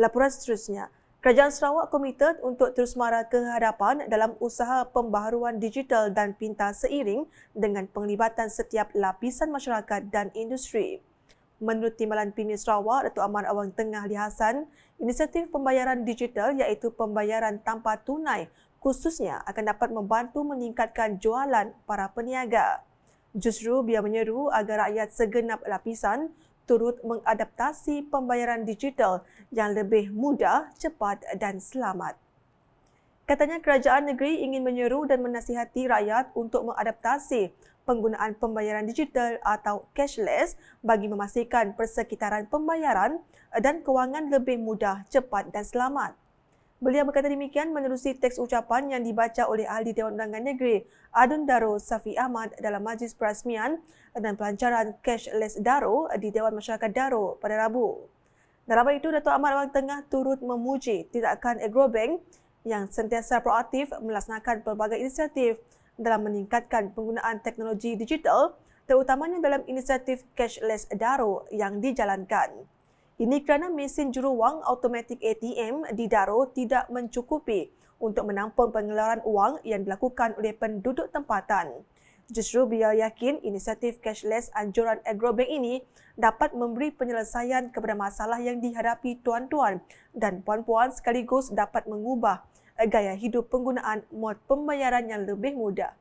laporan seterusnya. Kerajaan Sarawak komited untuk terus mara ke hadapan dalam usaha pembaharuan digital dan pintar seiring dengan penglibatan setiap lapisan masyarakat dan industri. Menurut Timbalan Pimpin Sarawak, Datuk Amar Awang Tengah Li Hassan, inisiatif pembayaran digital iaitu pembayaran tanpa tunai khususnya akan dapat membantu meningkatkan jualan para peniaga. Justru, biar menyeru agar rakyat segenap lapisan turut mengadaptasi pembayaran digital yang lebih mudah, cepat dan selamat. Katanya kerajaan negeri ingin menyeru dan menasihati rakyat untuk mengadaptasi penggunaan pembayaran digital atau cashless bagi memastikan persekitaran pembayaran dan kewangan lebih mudah, cepat dan selamat. Beliau berkata demikian menerusi teks ucapan yang dibaca oleh ahli Dewan Undangan Negeri Adun Daro Safi Ahmad dalam majlis perasmian dan pelancaran cashless Daro di Dewan Masyarakat Daro pada Rabu. Dalam itu, Datuk Ahmad Awang Tengah turut memuji tindakan Agrobank yang sentiasa proaktif melaksanakan pelbagai inisiatif dalam meningkatkan penggunaan teknologi digital terutamanya dalam inisiatif cashless Daro yang dijalankan. Ini kerana mesin juru wang automatik ATM di Daro tidak mencukupi untuk menampung pengeluaran wang yang dilakukan oleh penduduk tempatan. Justru beliau yakin inisiatif cashless anjuran Agrobank ini dapat memberi penyelesaian kepada masalah yang dihadapi tuan-tuan dan puan-puan sekaligus dapat mengubah gaya hidup penggunaan mod pembayaran yang lebih mudah.